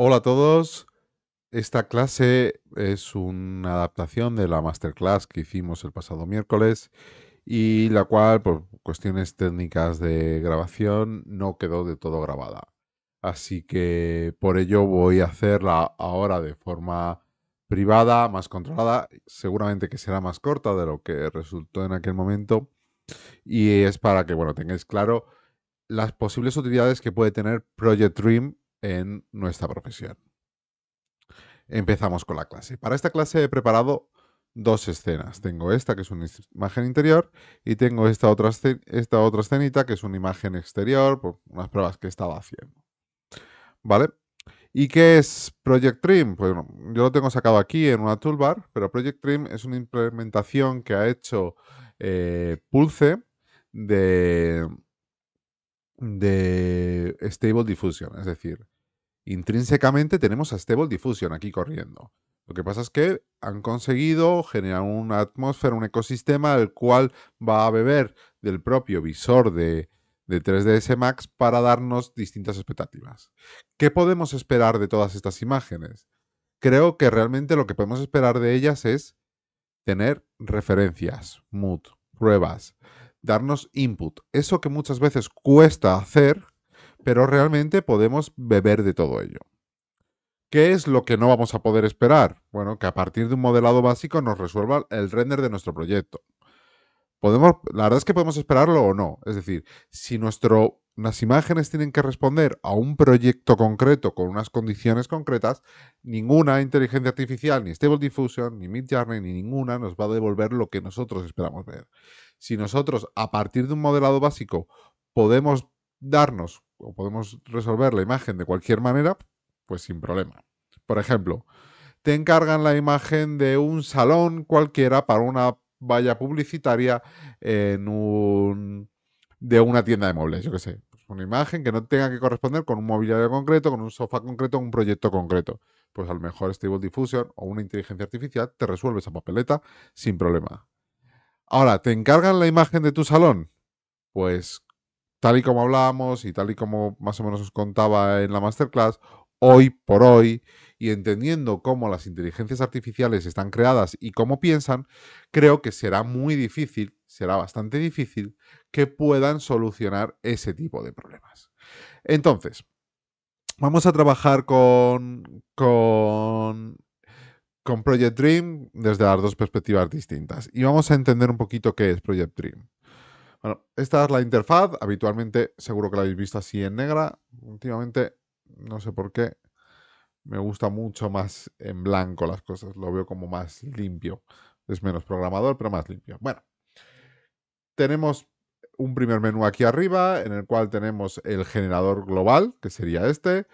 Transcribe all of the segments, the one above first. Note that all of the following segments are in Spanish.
Hola a todos. Esta clase es una adaptación de la masterclass que hicimos el pasado miércoles y la cual por cuestiones técnicas de grabación no quedó de todo grabada. Así que por ello voy a hacerla ahora de forma privada, más controlada, seguramente que será más corta de lo que resultó en aquel momento y es para que bueno, tengáis claro las posibles utilidades que puede tener Project Dream en nuestra profesión. Empezamos con la clase. Para esta clase he preparado dos escenas. Tengo esta, que es una imagen interior, y tengo esta otra, esta otra escenita, que es una imagen exterior, por unas pruebas que estaba haciendo. ¿Vale? ¿Y qué es Project Trim? Pues bueno, yo lo tengo sacado aquí en una toolbar, pero Project Trim es una implementación que ha hecho eh, Pulse de, de Stable Diffusion. Es decir, intrínsecamente tenemos a Stable Diffusion aquí corriendo. Lo que pasa es que han conseguido generar una atmósfera, un ecosistema el cual va a beber del propio visor de, de 3ds Max para darnos distintas expectativas. ¿Qué podemos esperar de todas estas imágenes? Creo que realmente lo que podemos esperar de ellas es tener referencias, mood, pruebas, darnos input. Eso que muchas veces cuesta hacer, pero realmente podemos beber de todo ello. ¿Qué es lo que no vamos a poder esperar? Bueno, que a partir de un modelado básico nos resuelva el render de nuestro proyecto. Podemos, la verdad es que podemos esperarlo o no. Es decir, si nuestro las imágenes tienen que responder a un proyecto concreto con unas condiciones concretas, ninguna inteligencia artificial, ni Stable Diffusion, ni Mid Journey, ni ninguna nos va a devolver lo que nosotros esperamos ver. Si nosotros, a partir de un modelado básico, podemos darnos o podemos resolver la imagen de cualquier manera, pues sin problema. Por ejemplo, te encargan la imagen de un salón cualquiera para una valla publicitaria en un de una tienda de muebles, yo qué sé, una imagen que no tenga que corresponder con un mobiliario concreto, con un sofá concreto, un proyecto concreto. Pues a lo mejor Stable Diffusion o una inteligencia artificial te resuelve esa papeleta sin problema. Ahora, ¿te encargan la imagen de tu salón? Pues tal y como hablábamos y tal y como más o menos os contaba en la masterclass, hoy por hoy y entendiendo cómo las inteligencias artificiales están creadas y cómo piensan, creo que será muy difícil, será bastante difícil que puedan solucionar ese tipo de problemas. Entonces, vamos a trabajar con, con, Project Dream desde las dos perspectivas distintas y vamos a entender un poquito qué es Project Dream. Bueno, esta es la interfaz, habitualmente seguro que la habéis visto así en negra, últimamente no sé por qué, me gusta mucho más en blanco las cosas, lo veo como más limpio, es menos programador pero más limpio. Bueno, tenemos un primer menú aquí arriba en el cual tenemos el generador global, que sería este.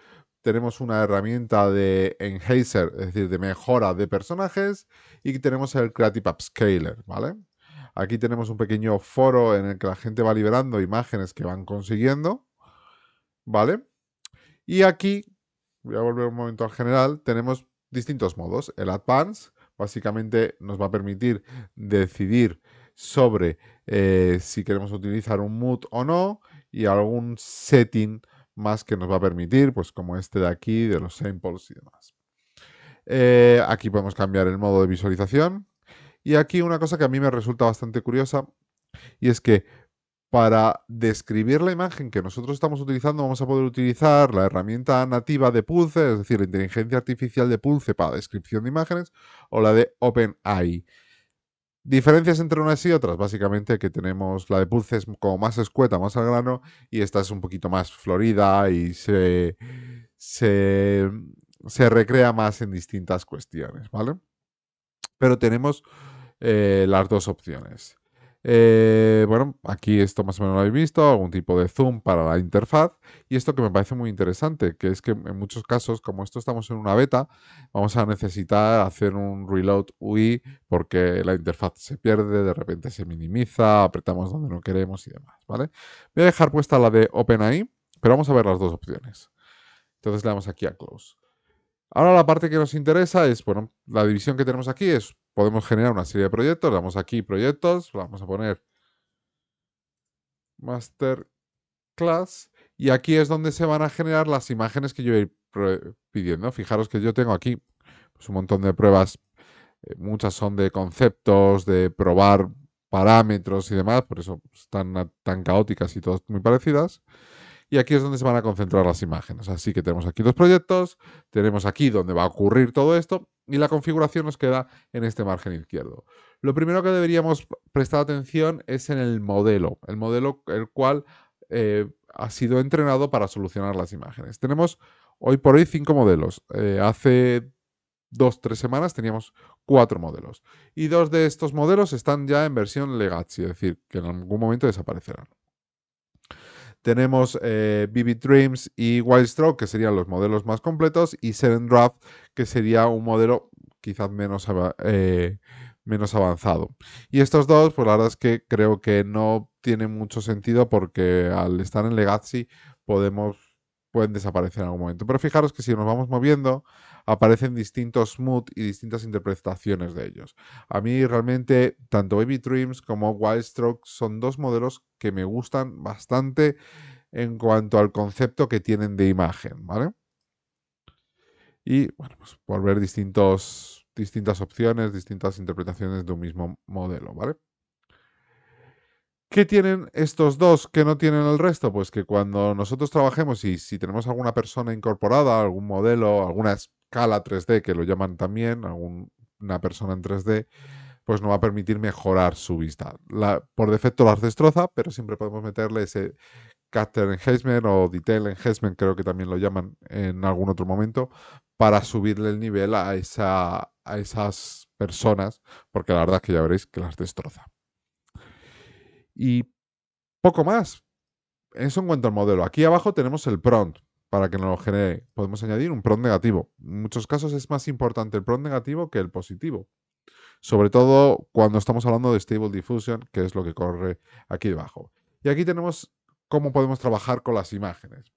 Tenemos una herramienta de enhancer, es decir, de mejora de personajes. Y tenemos el Creative scaler ¿vale? Aquí tenemos un pequeño foro en el que la gente va liberando imágenes que van consiguiendo, ¿vale? Y aquí, voy a volver un momento al general, tenemos distintos modos. El Advance, básicamente nos va a permitir decidir sobre eh, si queremos utilizar un mood o no y algún setting más que nos va a permitir, pues como este de aquí, de los samples y demás. Eh, aquí podemos cambiar el modo de visualización. Y aquí una cosa que a mí me resulta bastante curiosa y es que para describir la imagen que nosotros estamos utilizando vamos a poder utilizar la herramienta nativa de Pulse, es decir, la inteligencia artificial de Pulse para descripción de imágenes o la de OpenAI. Diferencias entre unas y otras, básicamente que tenemos la de pulses como más escueta, más al grano, y esta es un poquito más florida y se, recrea más en distintas cuestiones, ¿vale? Pero tenemos eh, las dos opciones. Eh, bueno, aquí esto más o menos lo habéis visto, algún tipo de zoom para la interfaz y esto que me parece muy interesante, que es que en muchos casos, como esto estamos en una beta, vamos a necesitar hacer un reload UI porque la interfaz se pierde, de repente se minimiza, apretamos donde no queremos y demás, ¿vale? Voy a dejar puesta la de OpenAI, pero vamos a ver las dos opciones. Entonces le damos aquí a Close. Ahora la parte que nos interesa es, bueno, la división que tenemos aquí es podemos generar una serie de proyectos. damos aquí proyectos, vamos a poner master class y aquí es donde se van a generar las imágenes que yo voy pidiendo. Fijaros que yo tengo aquí pues, un montón de pruebas, eh, muchas son de conceptos, de probar parámetros y demás, por eso están tan caóticas y todas muy parecidas. Y aquí es donde se van a concentrar las imágenes. Así que tenemos aquí los proyectos, tenemos aquí donde va a ocurrir todo esto y la configuración nos queda en este margen izquierdo. Lo primero que deberíamos prestar atención es en el modelo, el modelo el cual eh, ha sido entrenado para solucionar las imágenes. Tenemos hoy por hoy cinco modelos. Eh, hace dos, tres semanas teníamos cuatro modelos. Y dos de estos modelos están ya en versión legacy, es decir, que en algún momento desaparecerán. Tenemos eh, Vivid Dreams y Wildstroke, que serían los modelos más completos, y Seren Draft, que sería un modelo quizás menos, eh, menos avanzado. Y estos dos, pues la verdad es que creo que no tiene mucho sentido porque al estar en Legacy podemos pueden desaparecer en algún momento. Pero fijaros que si nos vamos moviendo, aparecen distintos mood y distintas interpretaciones de ellos. A mí realmente, tanto Baby Dreams como Wild Stroke son dos modelos que me gustan bastante en cuanto al concepto que tienen de imagen, ¿vale? Y bueno, pues por ver distintos, distintas opciones, distintas interpretaciones de un mismo modelo, ¿vale? ¿Qué tienen estos dos que no tienen el resto? Pues que cuando nosotros trabajemos y si tenemos alguna persona incorporada, algún modelo, alguna escala 3D que lo llaman también, alguna persona en 3D, pues nos va a permitir mejorar su vista. por defecto las destroza, pero siempre podemos meterle ese en Enhancement o Detail Enhancement, creo que también lo llaman en algún otro momento, para subirle el nivel a, a esas personas, porque la verdad es que ya veréis que las destroza. Y poco más. Eso en cuanto al modelo. Aquí abajo tenemos el prompt para que nos lo genere. Podemos añadir un prompt negativo. En muchos casos es más importante el prompt negativo que el positivo. Sobre todo cuando estamos hablando de Stable Diffusion, que es lo que corre aquí debajo. Y aquí tenemos cómo podemos trabajar con las imágenes.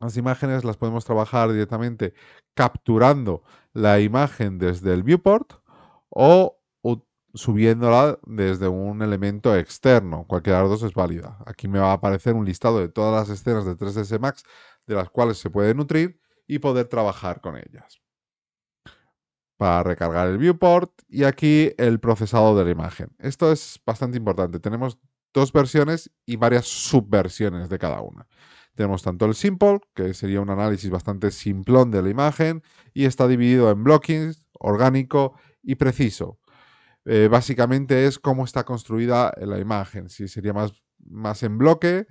Las imágenes las podemos trabajar directamente capturando la imagen desde el viewport o subiéndola desde un elemento externo. Cualquiera de las dos es válida. Aquí me va a aparecer un listado de todas las escenas de 3ds Max de las cuales se puede nutrir y poder trabajar con ellas. Para recargar el viewport y aquí el procesado de la imagen. Esto es bastante importante. Tenemos dos versiones y varias subversiones de cada una. Tenemos tanto el simple, que sería un análisis bastante simplón de la imagen, y está dividido en blockings, orgánico y preciso eh, básicamente es cómo está construida eh, la imagen, si sería más, más en bloque,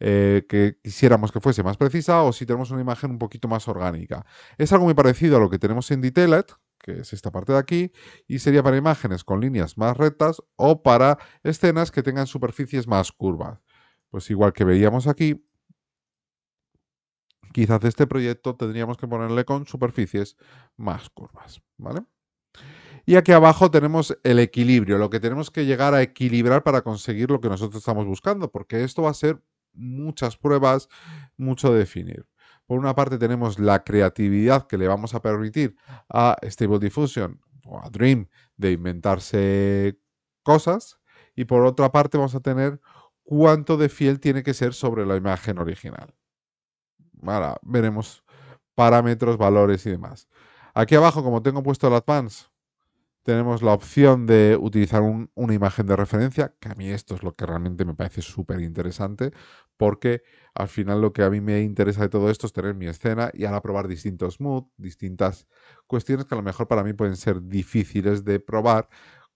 eh, que quisiéramos que fuese más precisa o si tenemos una imagen un poquito más orgánica. Es algo muy parecido a lo que tenemos en Detailed, que es esta parte de aquí, y sería para imágenes con líneas más rectas o para escenas que tengan superficies más curvas. Pues igual que veíamos aquí, quizás este proyecto tendríamos que ponerle con superficies más curvas, ¿vale? Y aquí abajo tenemos el equilibrio, lo que tenemos que llegar a equilibrar para conseguir lo que nosotros estamos buscando, porque esto va a ser muchas pruebas, mucho definir. Por una parte tenemos la creatividad que le vamos a permitir a Stable Diffusion o a Dream de inventarse cosas y por otra parte vamos a tener cuánto de fiel tiene que ser sobre la imagen original. Ahora veremos parámetros, valores y demás. Aquí abajo, como tengo puesto el advance, tenemos la opción de utilizar una imagen de referencia, que a mí esto es lo que realmente me parece súper interesante, porque al final lo que a mí me interesa de todo esto es tener mi escena y ahora probar distintos moods, distintas cuestiones que a lo mejor para mí pueden ser difíciles de probar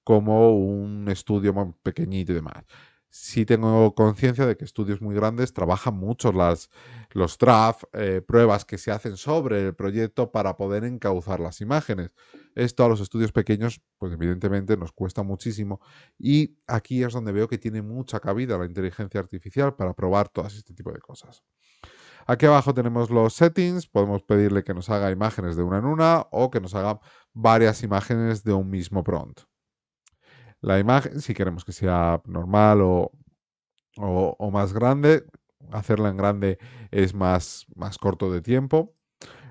como un estudio pequeñito y demás sí tengo conciencia de que estudios muy grandes trabajan mucho las, los TRAF, eh, pruebas que se hacen sobre el proyecto para poder encauzar las imágenes. Esto a los estudios pequeños, pues evidentemente nos cuesta muchísimo y aquí es donde veo que tiene mucha cabida la inteligencia artificial para probar todo este tipo de cosas. Aquí abajo tenemos los settings, podemos pedirle que nos haga imágenes de una en una o que nos haga varias imágenes de un mismo prompt la imagen, si queremos que sea normal o, más grande. Hacerla en grande es más, más corto de tiempo,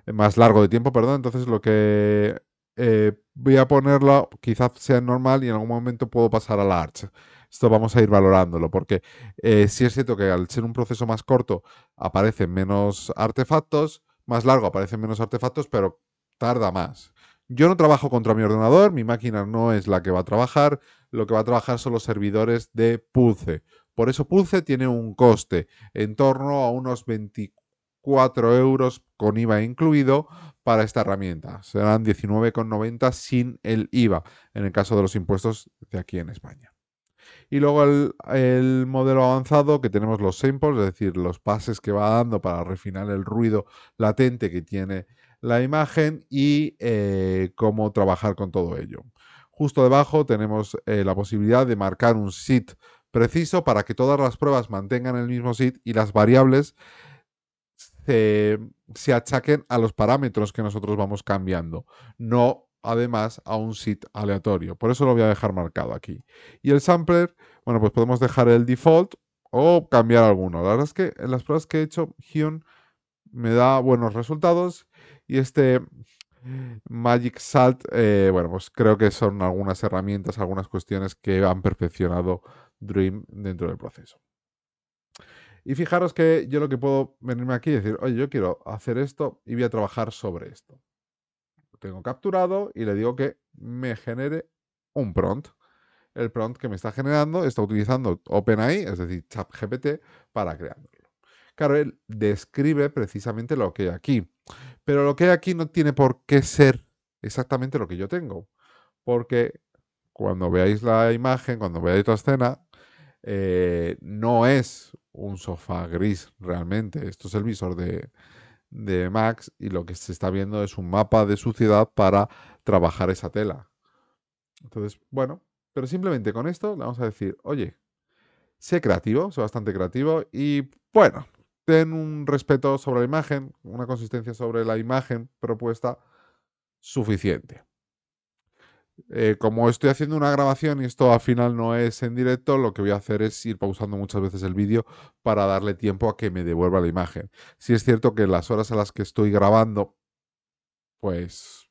eh, más largo de tiempo, perdón. Entonces lo que eh, voy a ponerlo quizás sea normal y en algún momento puedo pasar a arch Esto vamos a ir valorándolo, porque eh, si es cierto que al ser un proceso más corto aparecen menos artefactos, más largo aparecen menos artefactos, pero tarda más. Yo no trabajo contra mi ordenador, mi máquina no es la que va a trabajar, lo que va a trabajar son los servidores de Pulse. Por eso Pulse tiene un coste en torno a unos 24 euros con IVA incluido para esta herramienta. Serán 19,90 sin el IVA en el caso de los impuestos de aquí en España. Y luego el, modelo avanzado que tenemos los samples, es decir, los pases que va dando para refinar el ruido latente que tiene la imagen y eh, cómo trabajar con todo ello. Justo debajo tenemos eh, la posibilidad de marcar un sit preciso para que todas las pruebas mantengan el mismo sit y las variables se, achaquen a los parámetros que nosotros vamos cambiando, no además a un sit aleatorio. Por eso lo voy a dejar marcado aquí. Y el sampler, bueno, pues podemos dejar el default o cambiar alguno. La verdad es que en las pruebas que he hecho, Gion me da buenos resultados y este Magic Salt, eh, bueno, pues creo que son algunas herramientas, algunas cuestiones que han perfeccionado Dream dentro del proceso. Y fijaros que yo lo que puedo venirme aquí y decir, oye, yo quiero hacer esto y voy a trabajar sobre esto. Lo tengo capturado y le digo que me genere un prompt. El prompt que me está generando está utilizando OpenAI, es decir, ChatGPT, para crearlo. Claro, él describe precisamente lo que hay aquí. Pero lo que hay aquí no tiene por qué ser exactamente lo que yo tengo. Porque cuando veáis la imagen, cuando veáis la escena, eh, no es un sofá gris realmente. Esto es el visor de, de Max y lo que se está viendo es un mapa de suciedad para trabajar esa tela. Entonces, bueno, pero simplemente con esto le vamos a decir, oye, sé creativo, sé bastante creativo y bueno, un respeto sobre la imagen, una consistencia sobre la imagen propuesta suficiente. Eh, como estoy haciendo una grabación y esto al final no es en directo, lo que voy a hacer es ir pausando muchas veces el vídeo para darle tiempo a que me devuelva la imagen. Si es cierto que las horas a las que estoy grabando, pues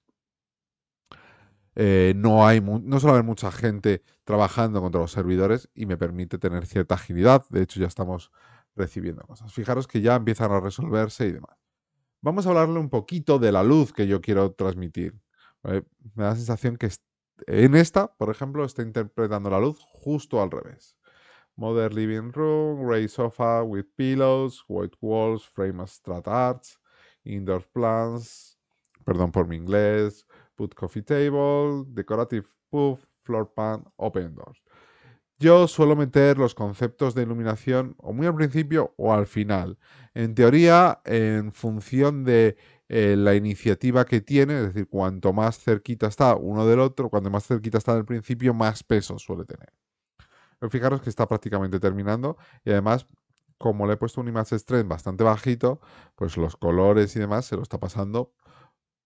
eh, no, hay no suele haber mucha gente trabajando contra los servidores y me permite tener cierta agilidad. De hecho, ya estamos recibiendo cosas. Fijaros que ya empiezan a resolverse y demás. Vamos a hablarle un poquito de la luz que yo quiero transmitir. Eh, me da la sensación que en esta, por ejemplo, está interpretando la luz justo al revés. Modern Living Room, Gray Sofa with Pillows, White Walls, Frame Strat Arts, Indoor Plants, perdón por mi inglés, Put Coffee Table, Decorative Puff, Floor Pan, Open Doors. Yo suelo meter los conceptos de iluminación o muy al principio o al final. En teoría, en función de eh, la iniciativa que tiene, es decir, cuanto más cerquita está uno del otro, cuanto más cerquita está el principio, más peso suele tener. Pero Fijaros que está prácticamente terminando y además, como le he puesto un image strength bastante bajito, pues los colores y demás se lo está pasando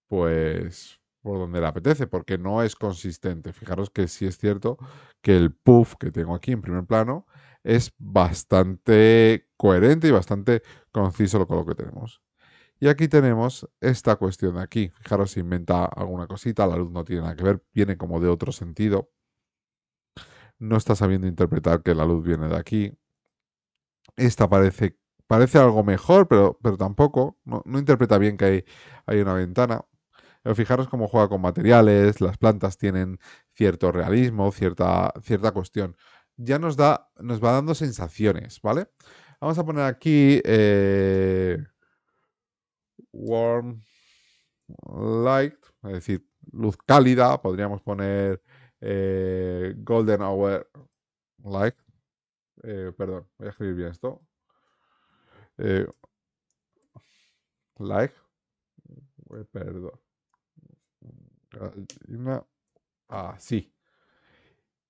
pues por donde le apetece, porque no es consistente. Fijaros que sí es cierto que el puff que tengo aquí en primer plano es bastante coherente y bastante conciso con lo que tenemos. Y aquí tenemos esta cuestión de aquí. Fijaros, si inventa alguna cosita, la luz no tiene nada que ver, viene como de otro sentido. No está sabiendo interpretar que la luz viene de aquí. Esta parece, parece algo mejor, pero, pero tampoco. No, interpreta bien que hay, hay una ventana. Eh, fijaros cómo juega con materiales, las plantas tienen cierto realismo, cierta, cierta cuestión. Ya nos, da, nos va dando sensaciones, ¿vale? Vamos a poner aquí eh, Warm Light, es decir, luz cálida, podríamos poner eh, Golden Hour Light. perdón, voy a escribir bien esto. Light. like. perdón. Ah, ah sí.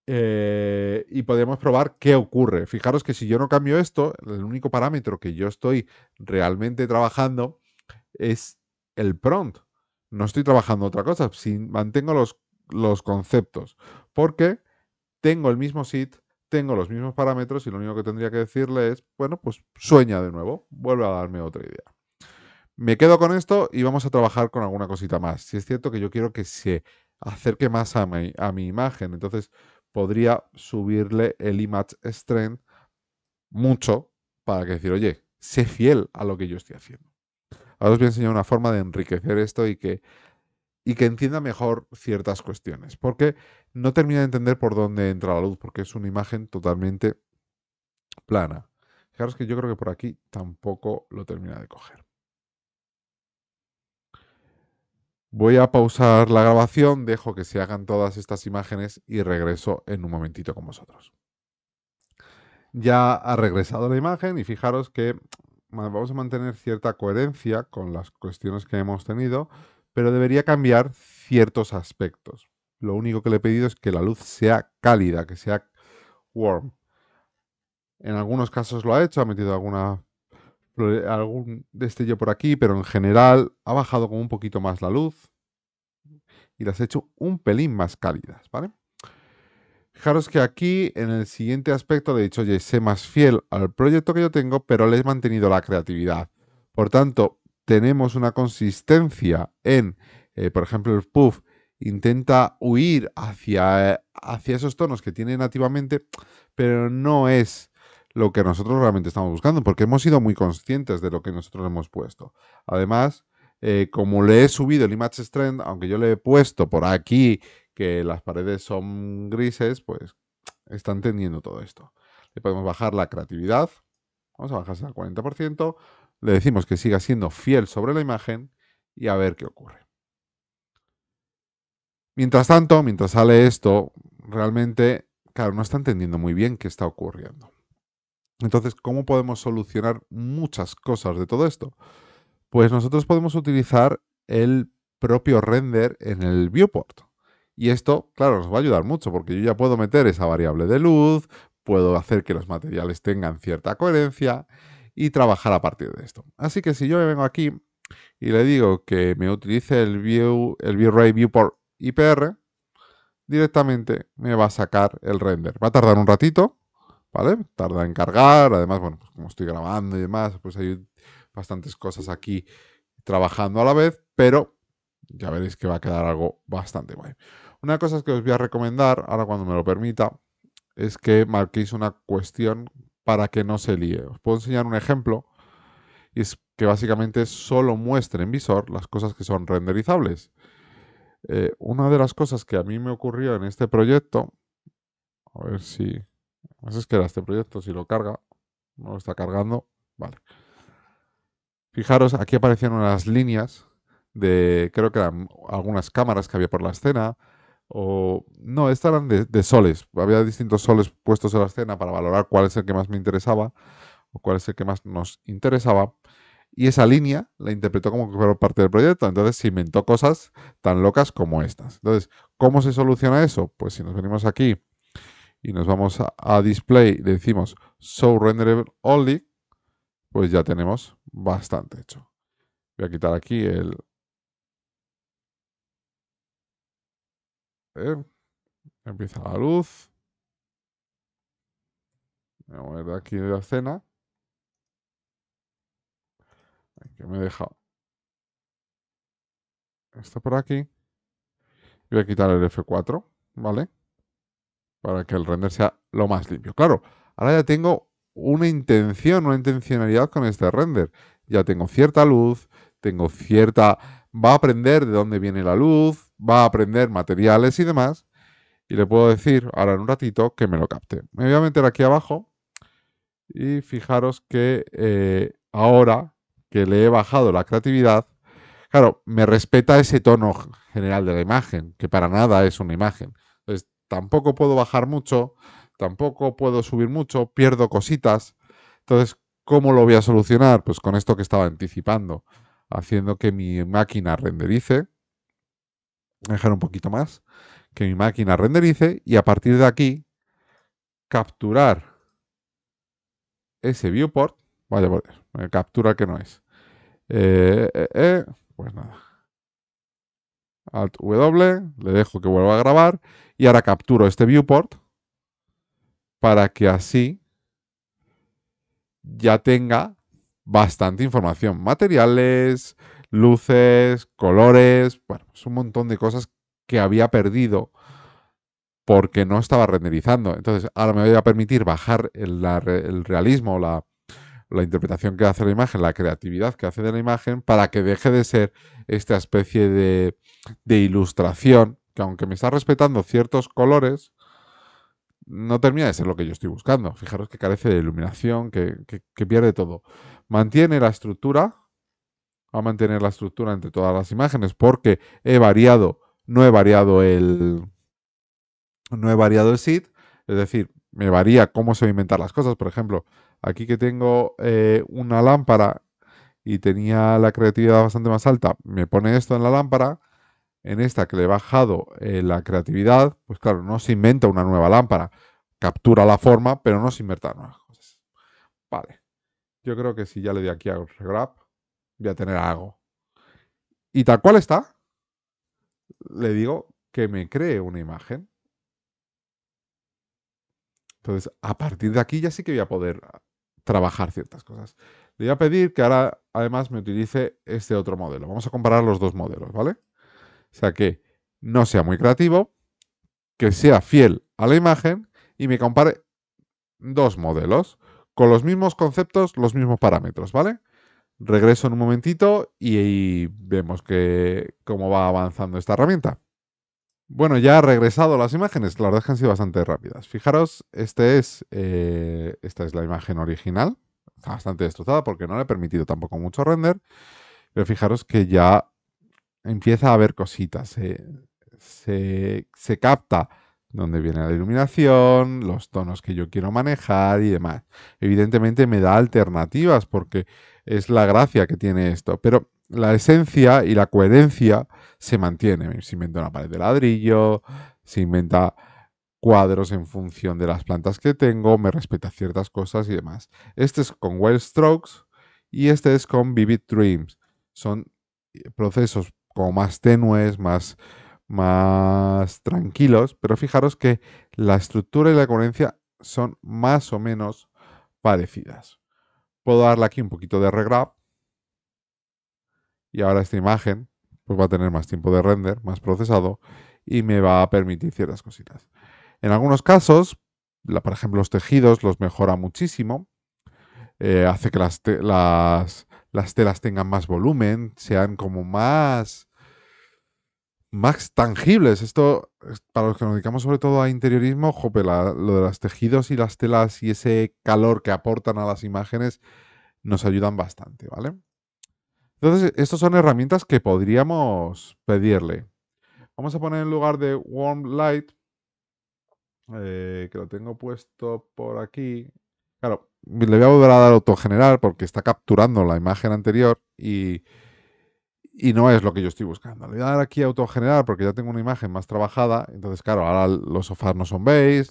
Eh, y podemos probar qué ocurre. Fijaros que si yo no cambio esto, el único parámetro que yo estoy realmente trabajando es el prompt. No estoy trabajando otra cosa, mantengo los, los conceptos, porque tengo el mismo sit, tengo los mismos parámetros y lo único que tendría que decirle es, bueno, pues sueña de nuevo, vuelve a darme otra idea. Me quedo con esto y vamos a trabajar con alguna cosita más. Si es cierto que yo quiero que se acerque más a mi, imagen, entonces podría subirle el image strength mucho para que decir, oye, sé fiel a lo que yo estoy haciendo. Ahora os voy a enseñar una forma de enriquecer esto y que, y que entienda mejor ciertas cuestiones, porque no termina de entender por dónde entra la luz, porque es una imagen totalmente plana. Fijaros que yo creo que por aquí tampoco lo termina de coger. Voy a pausar la grabación, dejo que se hagan todas estas imágenes y regreso en un momentito con vosotros. Ya ha regresado la imagen y fijaros que mm, vamos a mantener cierta coherencia con las cuestiones que hemos tenido, pero debería cambiar ciertos aspectos. Lo único que le he pedido es que la luz sea cálida, que sea warm. En algunos casos lo ha hecho, ha metido alguna algún destello por aquí, pero en general ha bajado como un poquito más la luz y las he hecho un pelín más cálidas, ¿vale? Fijaros que aquí, en el siguiente aspecto, de hecho, oye, sé más fiel al proyecto que yo tengo, pero le he mantenido la creatividad. Por tanto, tenemos una consistencia en, eh, por ejemplo, el puff intenta huir hacia, eh, hacia esos tonos que tiene nativamente, pero no es lo que nosotros realmente estamos buscando, porque hemos sido muy conscientes de lo que nosotros hemos puesto. Además, eh, como le he subido el image strength, aunque yo le he puesto por aquí que las paredes son grises, pues está entendiendo todo esto. Le podemos bajar la creatividad, vamos a bajarse al 40%, le decimos que siga siendo fiel sobre la imagen y a ver qué ocurre. Mientras tanto, mientras sale esto, realmente, claro, no está entendiendo muy bien qué está ocurriendo. Entonces, ¿cómo podemos solucionar muchas cosas de todo esto? Pues nosotros podemos utilizar el propio render en el viewport. Y esto, claro, nos va a ayudar mucho porque yo ya puedo meter esa variable de luz, puedo hacer que los materiales tengan cierta coherencia y trabajar a partir de esto. Así que si yo me vengo aquí y le digo que me utilice el view el ViewRay viewport IPR, directamente me va a sacar el render. Va a tardar un ratito, ¿vale? Tarda en cargar, además, bueno, pues como estoy grabando y demás, pues hay bastantes cosas aquí trabajando a la vez, pero ya veréis que va a quedar algo bastante guay. Una cosa que os voy a recomendar, ahora cuando me lo permita, es que marquéis una cuestión para que no se líe. Os puedo enseñar un ejemplo, y es que básicamente solo muestre en visor las cosas que son renderizables. Eh, una de las cosas que a mí me ocurrió en este proyecto, a ver si Así es que era este proyecto, si lo carga, no lo está cargando, vale. Fijaros, aquí aparecieron unas líneas de, creo que eran algunas cámaras que había por la escena, o no, estas eran de, de, soles. Había distintos soles puestos en la escena para valorar cuál es el que más me interesaba o cuál es el que más nos interesaba. Y esa línea la interpretó como que fuera parte del proyecto. Entonces se inventó cosas tan locas como estas. Entonces, ¿cómo se soluciona eso? Pues si nos venimos aquí y nos vamos a, display, le decimos show renderable only, pues ya tenemos bastante hecho. Voy a quitar aquí el... empieza la luz. Voy a mover de aquí de la escena. Que me he dejado. Esto por aquí. Voy a quitar el F4, ¿vale? para que el render sea lo más limpio. Claro, ahora ya tengo una intención, una intencionalidad con este render. Ya tengo cierta luz, tengo cierta... Va a aprender de dónde viene la luz, va a aprender materiales y demás. Y le puedo decir ahora en un ratito que me lo capte. Me voy a meter aquí abajo y fijaros que eh, ahora que le he bajado la creatividad, claro, me respeta ese tono general de la imagen, que para nada es una imagen tampoco puedo bajar mucho, tampoco puedo subir mucho, pierdo cositas. Entonces, ¿cómo lo voy a solucionar? Pues con esto que estaba anticipando, haciendo que mi máquina renderice, dejar un poquito más, que mi máquina renderice y a partir de aquí capturar ese viewport, vaya, captura que no es. Eh, eh, eh, pues nada, Alt W, le dejo que vuelva a grabar y ahora capturo este viewport para que así ya tenga bastante información, materiales, luces, colores, bueno, es pues un montón de cosas que había perdido porque no estaba renderizando. Entonces, ahora me voy a permitir bajar el, realismo, la interpretación que hace la imagen, la creatividad que hace de la imagen, para que deje de ser esta especie de de ilustración, que aunque me está respetando ciertos colores, no termina de ser lo que yo estoy buscando. Fijaros que carece de iluminación, que, pierde todo. Mantiene la estructura, va a mantener la estructura entre todas las imágenes porque he variado, no he variado el, no he variado el seed, es decir, me varía cómo se va a inventar las cosas. Por ejemplo, aquí que tengo eh, una lámpara y tenía la creatividad bastante más alta, me pone esto en la lámpara en esta que le he bajado eh, la creatividad, pues claro, no se inventa una nueva lámpara, captura la forma, pero no se inventa nuevas cosas. Vale, yo creo que si ya le doy aquí a grab, voy a tener algo. Y tal cual está, le digo que me cree una imagen. Entonces, a partir de aquí ya sí que voy a poder ah, trabajar ciertas cosas. Le voy a pedir que ahora además me utilice este otro modelo. Vamos a comparar los dos modelos, ¿vale? O sea, que no sea muy creativo, que sea fiel a la imagen y me compare dos modelos con los mismos conceptos, los mismos parámetros, ¿vale? Regreso en un momentito y, ahí vemos que, cómo va avanzando esta herramienta. Bueno, ya ha regresado las imágenes, la verdad es que han sido bastante rápidas. Fijaros, este eh, esta es la imagen original, bastante destrozada porque no le he permitido tampoco mucho render, pero fijaros que ya empieza a haber cositas, se, capta dónde viene la iluminación, los tonos que yo quiero manejar y demás. Evidentemente me da alternativas porque es la gracia que tiene esto, pero la esencia y la coherencia se mantiene. Se inventa una pared de ladrillo, se inventa cuadros en función de las plantas que tengo, me respeta ciertas cosas y demás. Este es con Well Strokes y este es con Vivid Dreams. Son eh, procesos como más tenues, más, más tranquilos, pero fijaros que la estructura y la coherencia son más o menos parecidas. Puedo darle aquí un poquito de regrab y ahora esta imagen pues va a tener más tiempo de render, más procesado y me va a permitir ciertas cositas. En algunos casos, por ejemplo, los tejidos los mejora muchísimo, eh, hace que las, las telas tengan más volumen, sean como más, más tangibles. Esto, para los que nos dedicamos sobre todo a interiorismo, lo de los tejidos y las telas y ese calor que aportan a las imágenes nos ayudan bastante, ¿vale? Entonces, estas son herramientas que podríamos pedirle. Vamos a poner en lugar de Warm Light, eh, que lo tengo puesto por aquí. Claro, le voy a volver a dar autogenerar porque está capturando la imagen anterior y, no es lo que yo estoy buscando. Le voy a dar aquí auto autogenerar porque ya tengo una imagen más trabajada. Entonces, claro, ahora los sofás no son base.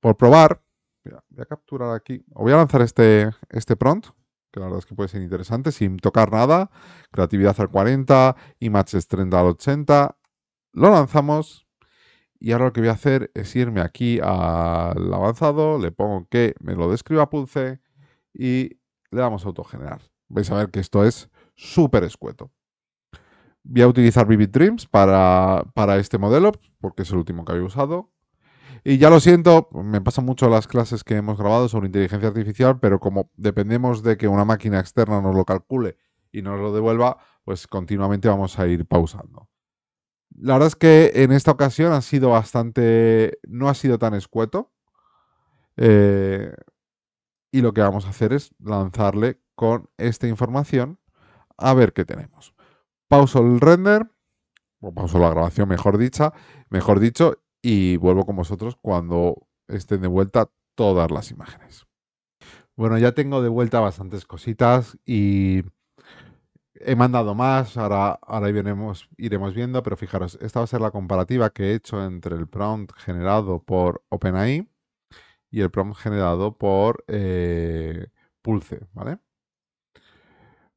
Por probar, voy a capturar aquí. voy a lanzar este, este prompt, que la verdad es que puede ser interesante, sin tocar nada. Creatividad al 40, images 30 al 80. Lo lanzamos y ahora lo que voy a hacer es irme aquí al avanzado, le pongo que me lo describa Pulse y le damos a autogenerar. veis a ver que esto es súper escueto. Voy a utilizar Vivid Dreams para, para este modelo, porque es el último que había usado. Y ya lo siento, me pasan mucho las clases que hemos grabado sobre inteligencia artificial, pero como dependemos de que una máquina externa nos lo calcule y nos lo devuelva, pues continuamente vamos a ir pausando. La verdad es que en esta ocasión ha sido bastante. No ha sido tan escueto. Eh, y lo que vamos a hacer es lanzarle con esta información a ver qué tenemos. Pauso el render, o pauso la grabación, mejor mejor dicho, y vuelvo con vosotros cuando estén de vuelta todas las imágenes. Bueno, ya tengo de vuelta bastantes cositas y he mandado más, ahora, ahora iremos, viendo, pero fijaros, esta va a ser la comparativa que he hecho entre el prompt generado por OpenAI y el prompt generado por eh, Pulse, ¿vale?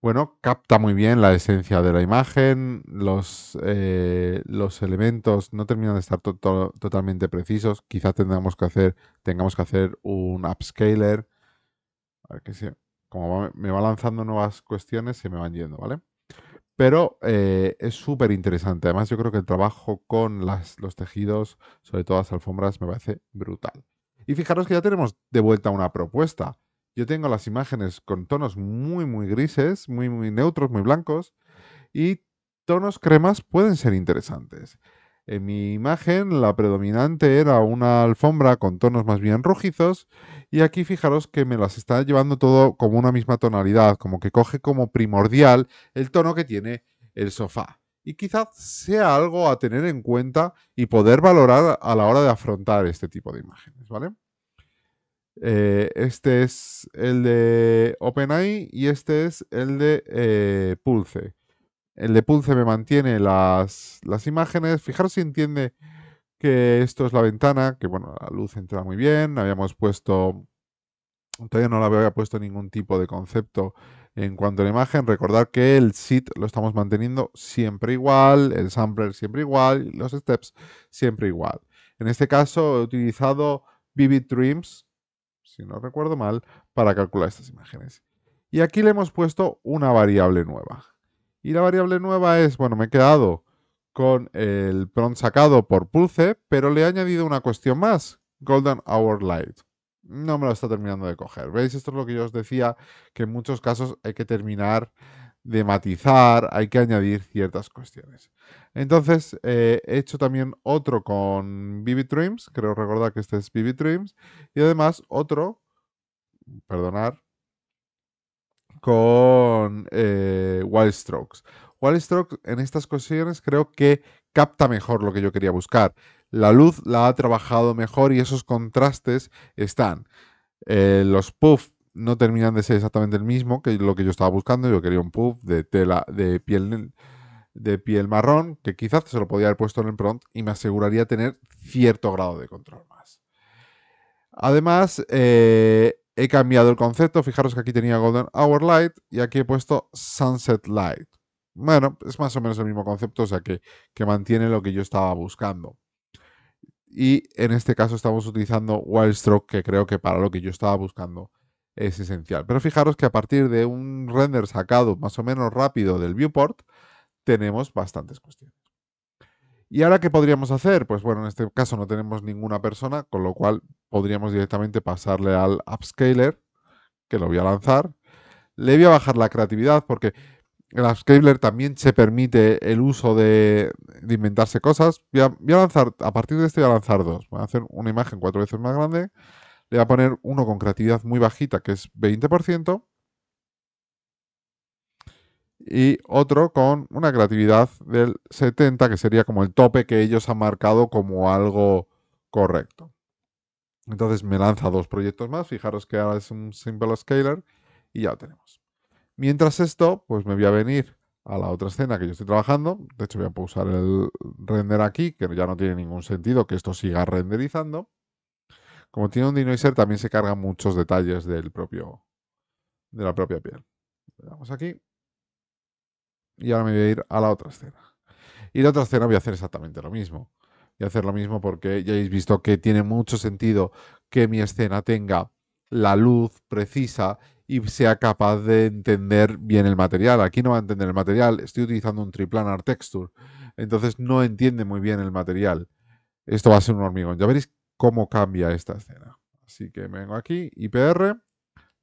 Bueno, capta muy bien la esencia de la imagen, los, eh, los elementos no terminan de estar totalmente precisos, quizás tengamos que hacer, tengamos que hacer un upscaler, a ver qué se como me va lanzando nuevas cuestiones, se me van yendo, ¿vale? Pero eh, es súper interesante. Además, yo creo que el trabajo con los tejidos, sobre todo las alfombras, me parece brutal. Y fijaros que ya tenemos de vuelta una propuesta. Yo tengo las imágenes con tonos muy, muy grises, muy, muy neutros, muy blancos. Y tonos cremas pueden ser interesantes. En mi imagen la predominante era una alfombra con tonos más bien rojizos y aquí fijaros que me las está llevando todo como una misma tonalidad, como que coge como primordial el tono que tiene el sofá. Y quizás sea algo a tener en cuenta y poder valorar a la hora de afrontar este tipo de imágenes, eh, este es el de OpenAI y este es el de eh, Pulse. El de Pulse me mantiene las, imágenes. Fijaros si entiende que esto es la ventana, que bueno, la luz entra muy bien. Habíamos puesto, todavía no le había puesto ningún tipo de concepto en cuanto a la imagen. Recordar que el sit lo estamos manteniendo siempre igual, el sampler siempre igual, los steps siempre igual. En este caso he utilizado Vivid Dreams, si no recuerdo mal, para calcular estas imágenes. Y aquí le hemos puesto una variable nueva. Y la variable nueva es, bueno, me he quedado con el prompt sacado por Pulse, pero le he añadido una cuestión más, Golden Hour Light. No me lo está terminando de coger. ¿Veis? Esto es lo que yo os decía, que en muchos casos hay que terminar de matizar, hay que añadir ciertas cuestiones. Entonces, eh, he hecho también otro con Vivid Dreams, creo recordar que este es Vivid Dreams, y además otro, perdonar, con eh, Wild Strokes. Wild Strokes en estas ocasiones creo que capta mejor lo que yo quería buscar. La luz la ha trabajado mejor y esos contrastes están. Eh, los puffs no terminan de ser exactamente el mismo que lo que yo estaba buscando. Yo quería un puff de tela de piel de piel marrón, que quizás se lo podía haber puesto en el prompt y me aseguraría tener cierto grado de control más. Además, eh, He cambiado el concepto. Fijaros que aquí tenía Golden Hour Light y aquí he puesto Sunset Light. Bueno, es más o menos el mismo concepto, o sea que, que mantiene lo que yo estaba buscando. Y en este caso estamos utilizando Wildstroke, que creo que para lo que yo estaba buscando es esencial. Pero fijaros que a partir de un render sacado más o menos rápido del viewport, tenemos bastantes cuestiones. ¿Y ahora qué podríamos hacer? Pues bueno, en este caso no tenemos ninguna persona, con lo cual podríamos directamente pasarle al upscaler, que lo voy a lanzar. Le voy a bajar la creatividad porque el upscaler también se permite el uso de, inventarse cosas. Voy a, voy a, lanzar, a partir de este voy a lanzar dos. Voy a hacer una imagen cuatro veces más grande. Le voy a poner uno con creatividad muy bajita, que es 20% y otro con una creatividad del 70, que sería como el tope que ellos han marcado como algo correcto. Entonces me lanza dos proyectos más, fijaros que ahora es un simple scaler y ya lo tenemos. Mientras esto, pues me voy a venir a la otra escena que yo estoy trabajando, de hecho voy a pausar el render aquí, que ya no tiene ningún sentido que esto siga renderizando. Como tiene un Dinoiser también se cargan muchos detalles del propio, de la propia piel. Le damos aquí y ahora me voy a ir a la otra escena. Y la otra escena voy a hacer exactamente lo mismo. Voy a hacer lo mismo porque ya habéis visto que tiene mucho sentido que mi escena tenga la luz precisa y sea capaz de entender bien el material. Aquí no va a entender el material. Estoy utilizando un triplanar texture. Entonces no entiende muy bien el material. Esto va a ser un hormigón. Ya veréis cómo cambia esta escena. Así que vengo aquí, IPR,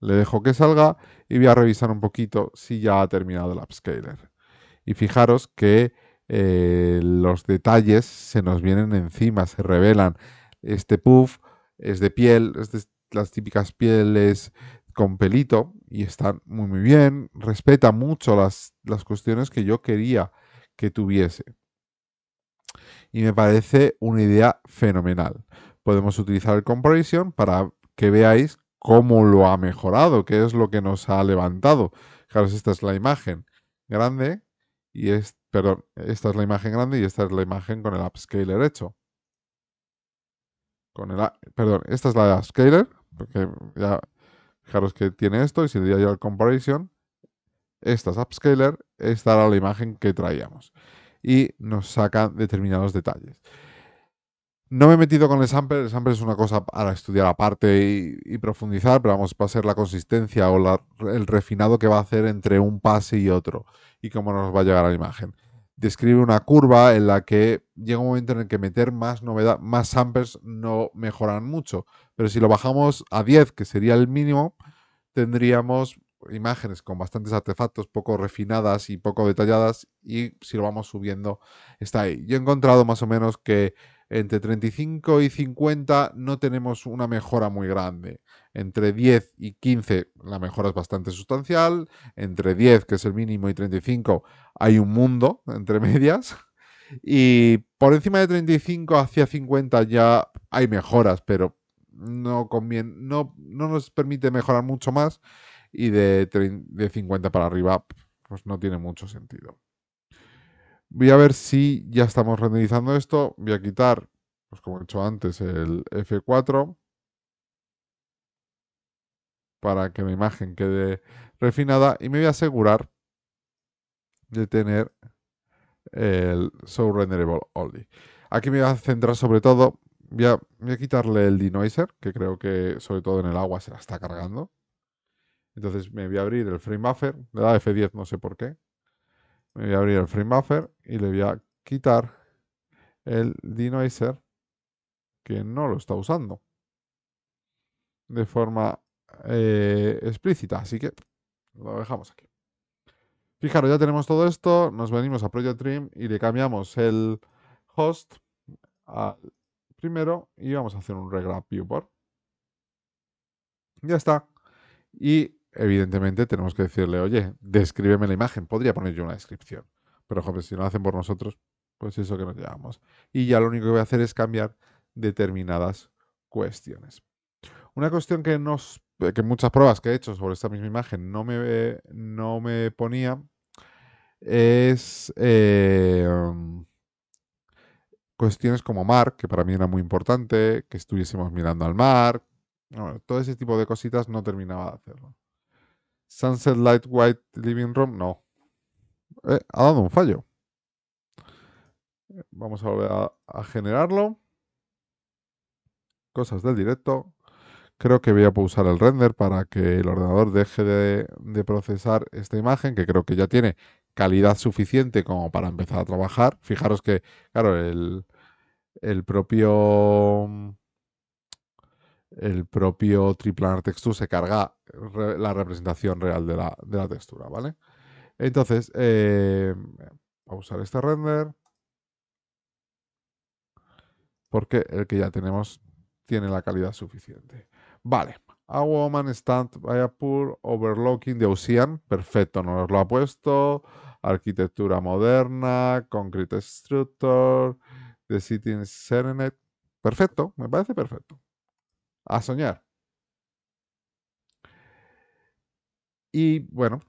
le dejo que salga y voy a revisar un poquito si ya ha terminado el upscaler y fijaros que eh, los detalles se nos vienen encima, se revelan. Este puff es de piel, es de las típicas pieles con pelito y están muy, muy bien. Respeta mucho las, las cuestiones que yo quería que tuviese. Y me parece una idea fenomenal. Podemos utilizar el comparison para que veáis cómo lo ha mejorado, qué es lo que nos ha levantado. Fijaros, esta es la imagen grande y es, perdón, esta es la imagen grande y esta es la imagen con el upscaler hecho. Con perdón, esta es la de upscaler, porque ya, fijaros que tiene esto, y si le doy al comparison, esta es upscaler, esta era la imagen que traíamos. Y nos saca determinados detalles. No me he metido con el sample, el sample es una cosa para estudiar aparte y, profundizar, pero vamos, va a ser la consistencia o el refinado que va a hacer entre un pase y otro y cómo nos va a llegar la imagen. Describe una curva en la que llega un momento en el que meter más novedad, más samples no mejoran mucho, pero si lo bajamos a 10, que sería el mínimo, tendríamos imágenes con bastantes artefactos poco refinadas y poco detalladas y si lo vamos subiendo está ahí. Yo he encontrado más o menos que entre 35 y 50 no tenemos una mejora muy grande. Entre 10 y 15 la mejora es bastante sustancial. Entre 10, que es el mínimo, y 35 hay un mundo entre medias. Y por encima de 35 hacia 50 ya hay mejoras, pero no, nos permite mejorar mucho más. Y de, de 50 para arriba, pues no tiene mucho sentido. Voy a ver si ya estamos renderizando esto. Voy a quitar, pues como he hecho antes, el F4 para que la imagen quede refinada y me voy a asegurar de tener el Show Renderable Only. Aquí me voy a centrar sobre todo, voy a, quitarle el denoiser, que creo que sobre todo en el agua se la está cargando. Entonces me voy a abrir el frame buffer, le da F10, no sé por qué, me voy a abrir el frame buffer y le voy a quitar el denoiser que no lo está usando de forma eh, explícita, así que lo dejamos aquí. Fijaros, ya tenemos todo esto, nos venimos a Project Trim y le cambiamos el host al primero y vamos a hacer un regrab viewport. Ya está. Y evidentemente tenemos que decirle, oye, descríbeme la imagen, podría poner yo una descripción. Pero joder, si no lo hacen por nosotros, pues eso que nos llevamos. Y ya lo único que voy a hacer es cambiar determinadas cuestiones. Una cuestión que nos que muchas pruebas que he hecho sobre esta misma imagen no me, no me ponía es em, cuestiones como mar, que para mí era muy importante, que estuviésemos mirando al mar, todo ese tipo de cositas no terminaba de hacerlo. Sunset Light White Living Room, no. ha eh, dado un fallo. Vamos a volver a, generarlo. Cosas del directo. Creo que voy a pausar el render para que el ordenador deje de, procesar esta imagen, que creo que ya tiene calidad suficiente como para empezar a trabajar. Fijaros que, claro, el propio el propio triplanar texture se carga la representación real de la, textura, ¿vale? Entonces, eh, vamos a usar este render. Porque el que ya tenemos tiene la calidad suficiente. Vale. A woman stand by a pool overlooking the ocean. Perfecto, nos lo ha puesto. Arquitectura moderna, concrete structure, the city in Perfecto, me parece perfecto a soñar. Y bueno,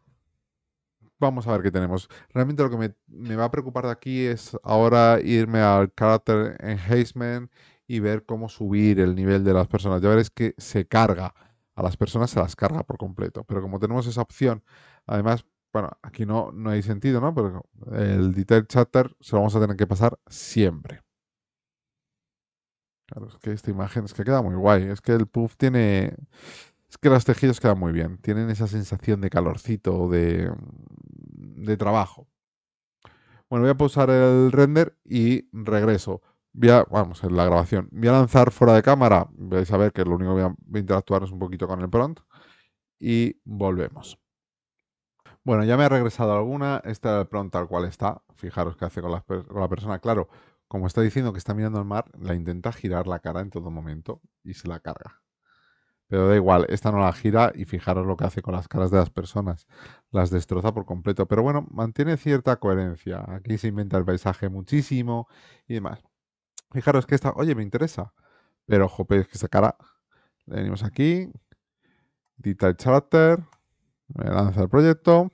vamos a ver qué tenemos. Realmente lo que me, va a preocupar de aquí es ahora irme al character enhancement y ver cómo subir el nivel de las personas. Ya veréis que se carga. A las personas se las carga por completo. Pero como tenemos esa opción, además, bueno, aquí no, no hay sentido, ¿no? Pero el detail charter se lo vamos a tener que pasar siempre es que esta imagen es que queda muy guay. Es que el puff tiene. Es que los tejidos quedan muy bien. Tienen esa sensación de calorcito, de, trabajo. Bueno, voy a pausar el render y regreso. Voy vamos, en la grabación. Voy a lanzar fuera de cámara. Vais a ver que lo único que voy a interactuar es un poquito con el prompt. Y volvemos. Bueno, ya me ha regresado alguna. Esta prompt tal cual está. Fijaros qué hace con la persona. Claro, como está diciendo que está mirando al mar, la intenta girar la cara en todo momento y se la carga. Pero da igual, esta no la gira y fijaros lo que hace con las caras de las personas. Las destroza por completo. Pero bueno, mantiene cierta coherencia. Aquí se inventa el paisaje muchísimo y demás. Fijaros que esta, oye, me interesa. Pero jope, es que esa cara. Le venimos aquí. Detail Character. Me lanza el proyecto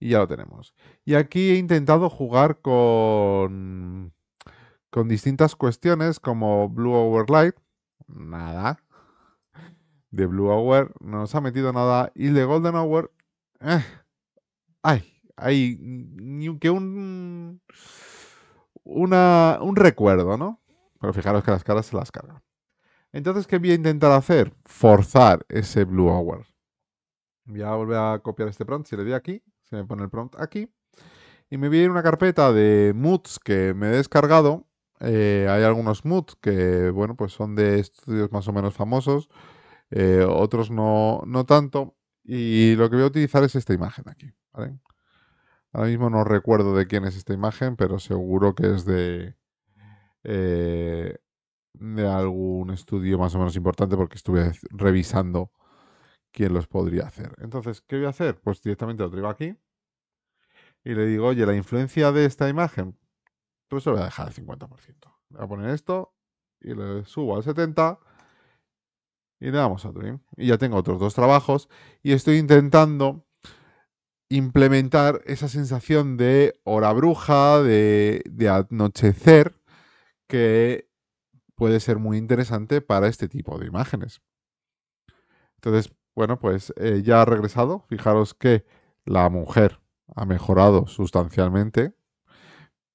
y ya lo tenemos. Y aquí he intentado jugar con, con distintas cuestiones como Blue Hour Light, nada. De Blue Hour no nos ha metido nada. Y de Golden Hour, eh, ay, hay que un, un recuerdo, ¿no? Pero fijaros que las caras se las cargan. Entonces, ¿qué voy a intentar hacer? Forzar ese Blue Hour. Voy a volver a copiar este prompt. Si le doy aquí, se me pone el prompt aquí, y me viene una carpeta de moods que me he descargado. Eh, hay algunos moods que, bueno, pues son de estudios más o menos famosos, eh, otros no, tanto, y lo que voy a utilizar es esta imagen aquí, Ahora mismo no recuerdo de quién es esta imagen, pero seguro que es de, eh, de algún estudio más o menos importante porque estuve revisando ¿Quién los podría hacer. Entonces, ¿qué voy a hacer? Pues directamente lo traigo aquí y le digo, oye, la influencia de esta imagen, pues se lo voy a dejar al 50%. voy a poner esto y le subo al 70% y le damos a Dream Y ya tengo otros dos trabajos y estoy intentando implementar esa sensación de hora bruja, de, de anochecer, que puede ser muy interesante para este tipo de imágenes. Entonces, bueno, pues eh, ya ha regresado. Fijaros que la mujer ha mejorado sustancialmente,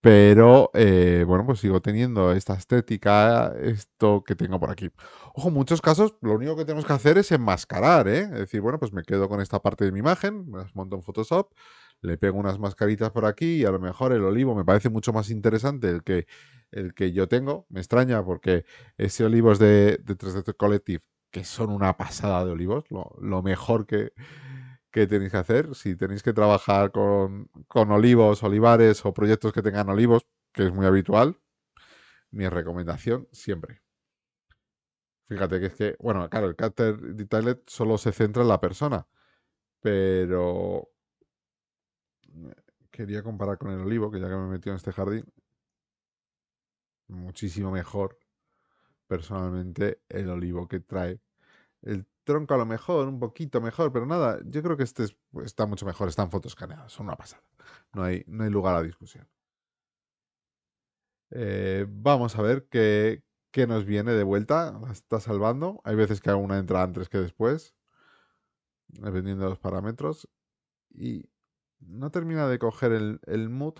pero eh, bueno, pues sigo teniendo esta estética, esto que tengo por aquí. Ojo, en muchos casos lo único que tenemos que hacer es enmascarar, ¿eh? Es decir, bueno, pues me quedo con esta parte de mi imagen, me las monto en Photoshop, le pego unas mascaritas por aquí y a lo mejor el olivo me parece mucho más interesante el que, el que yo tengo. Me extraña porque ese olivo es de, de 3D Collective que son una pasada de olivos, lo, mejor que, tenéis que hacer. Si tenéis que trabajar con, olivos, olivares o proyectos que tengan olivos, que es muy habitual, mi recomendación siempre. Fíjate que es que, bueno, claro, el Caster detailed solo se centra en la persona, pero eh, quería comparar con el olivo, que ya que me he en este jardín, muchísimo mejor personalmente el olivo que trae el tronco a lo mejor, un poquito mejor, pero nada, yo creo que este está mucho mejor, están fotos escaneadas, son una pasada. No hay, no hay lugar a discusión. Eh, vamos a ver qué, qué, nos viene de vuelta. La está salvando. Hay veces que alguna entra antes que después, dependiendo de los parámetros. Y no termina de coger el, el mood.